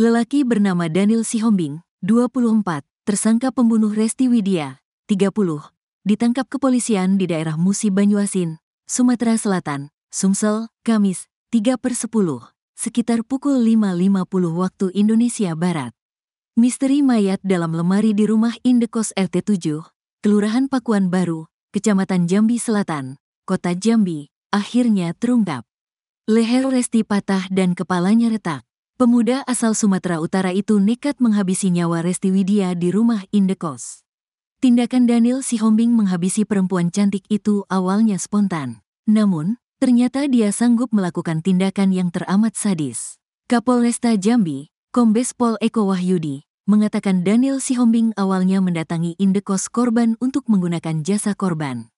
Lelaki bernama Daniel Sihombing, 24, tersangka pembunuh Resti Widya, 30, ditangkap kepolisian di daerah Musi Banyuasin, Sumatera Selatan, Sumsel, Kamis, 3 per 10, sekitar pukul 5.50 waktu Indonesia Barat. Misteri mayat dalam lemari di rumah Indekos RT7, Kelurahan Pakuan Baru, Kecamatan Jambi Selatan, Kota Jambi, akhirnya terungkap. Leher Resti patah dan kepalanya retak. Pemuda asal Sumatera Utara itu nekat menghabisi nyawa Resti Widya di rumah Indekos. Tindakan Daniel Sihombing menghabisi perempuan cantik itu awalnya spontan. Namun, ternyata dia sanggup melakukan tindakan yang teramat sadis. Kapolresta Jambi, Kombes Pol Eko Wahyudi, mengatakan Daniel Sihombing awalnya mendatangi indekos korban untuk menggunakan jasa korban.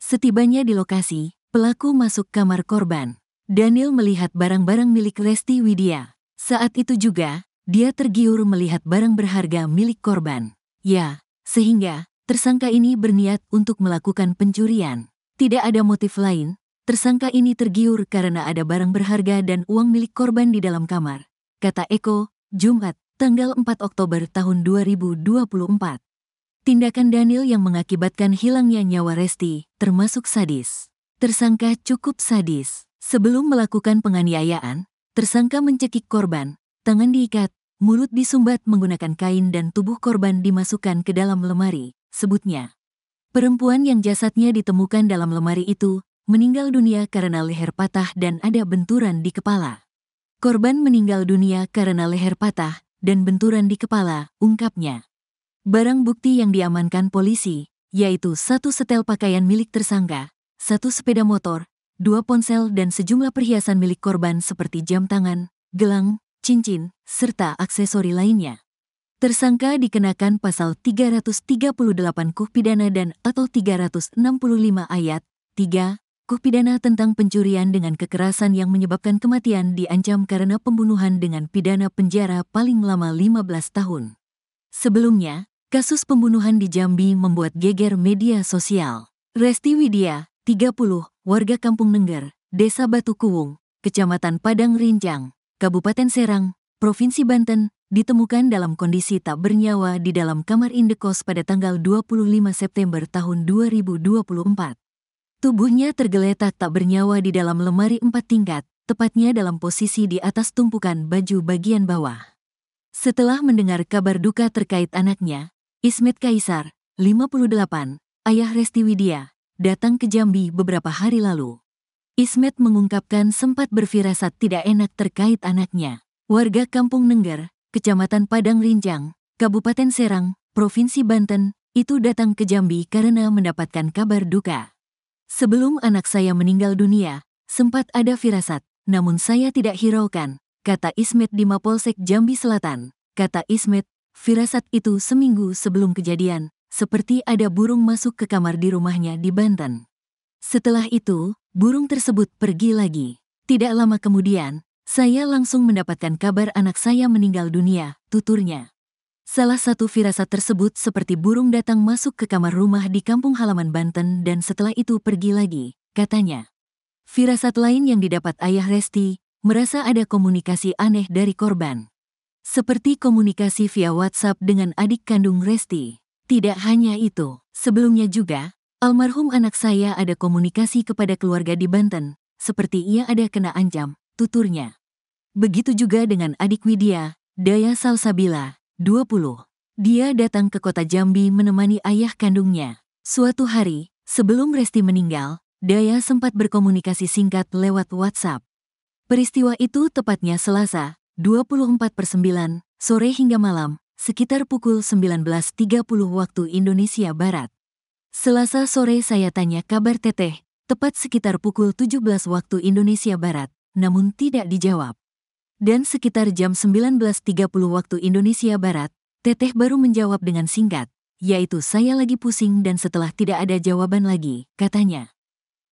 Setibanya di lokasi, pelaku masuk kamar korban. Daniel melihat barang-barang milik Resti Widya. Saat itu juga, dia tergiur melihat barang berharga milik korban. Ya, sehingga tersangka ini berniat untuk melakukan pencurian. Tidak ada motif lain, tersangka ini tergiur karena ada barang berharga dan uang milik korban di dalam kamar. Kata Eko, Jumat, tanggal 4 Oktober tahun 2024. Tindakan Daniel yang mengakibatkan hilangnya nyawa Resti, termasuk sadis. Tersangka cukup sadis. Sebelum melakukan penganiayaan, Tersangka mencekik korban, tangan diikat, mulut disumbat menggunakan kain dan tubuh korban dimasukkan ke dalam lemari, sebutnya. Perempuan yang jasadnya ditemukan dalam lemari itu meninggal dunia karena leher patah dan ada benturan di kepala. Korban meninggal dunia karena leher patah dan benturan di kepala, ungkapnya. Barang bukti yang diamankan polisi, yaitu satu setel pakaian milik tersangka, satu sepeda motor, dua ponsel dan sejumlah perhiasan milik korban seperti jam tangan, gelang, cincin, serta aksesori lainnya. Tersangka dikenakan pasal 338 Kuh Pidana dan atau 365 ayat 3 Kuh Pidana tentang pencurian dengan kekerasan yang menyebabkan kematian diancam karena pembunuhan dengan pidana penjara paling lama 15 tahun. Sebelumnya, kasus pembunuhan di Jambi membuat geger media sosial. Resti Widya, 30, warga Kampung Nengger, Desa Batu Kuwung, Kecamatan Padang Rinjang, Kabupaten Serang, Provinsi Banten, ditemukan dalam kondisi tak bernyawa di dalam kamar indekos pada tanggal 25 September tahun 2024. Tubuhnya tergeletak tak bernyawa di dalam lemari empat tingkat, tepatnya dalam posisi di atas tumpukan baju bagian bawah. Setelah mendengar kabar duka terkait anaknya, Ismet Kaisar, 58, ayah Resti Widya, datang ke Jambi beberapa hari lalu. Ismet mengungkapkan sempat berfirasat tidak enak terkait anaknya. Warga Kampung Nengger, Kecamatan Padang Rinjang, Kabupaten Serang, Provinsi Banten, itu datang ke Jambi karena mendapatkan kabar duka. Sebelum anak saya meninggal dunia, sempat ada firasat, namun saya tidak hiraukan, kata Ismet di Mapolsek Jambi Selatan. Kata Ismet, firasat itu seminggu sebelum kejadian, seperti ada burung masuk ke kamar di rumahnya di Banten. Setelah itu, burung tersebut pergi lagi. Tidak lama kemudian, saya langsung mendapatkan kabar anak saya meninggal dunia, tuturnya. Salah satu firasat tersebut seperti burung datang masuk ke kamar rumah di kampung halaman Banten dan setelah itu pergi lagi, katanya. Firasat lain yang didapat ayah Resti, merasa ada komunikasi aneh dari korban. Seperti komunikasi via WhatsApp dengan adik kandung Resti. Tidak hanya itu, sebelumnya juga, almarhum anak saya ada komunikasi kepada keluarga di Banten, seperti ia ada kena ancam, tuturnya. Begitu juga dengan adik Widya, Daya Salsabila, 20. Dia datang ke kota Jambi menemani ayah kandungnya. Suatu hari, sebelum Resti meninggal, Daya sempat berkomunikasi singkat lewat WhatsApp. Peristiwa itu tepatnya Selasa, 24 per 9, sore hingga malam, sekitar pukul 19.30 waktu Indonesia Barat. Selasa sore saya tanya kabar Teteh, tepat sekitar pukul 17 waktu Indonesia Barat, namun tidak dijawab. Dan sekitar jam 19.30 waktu Indonesia Barat, Teteh baru menjawab dengan singkat, yaitu saya lagi pusing dan setelah tidak ada jawaban lagi, katanya.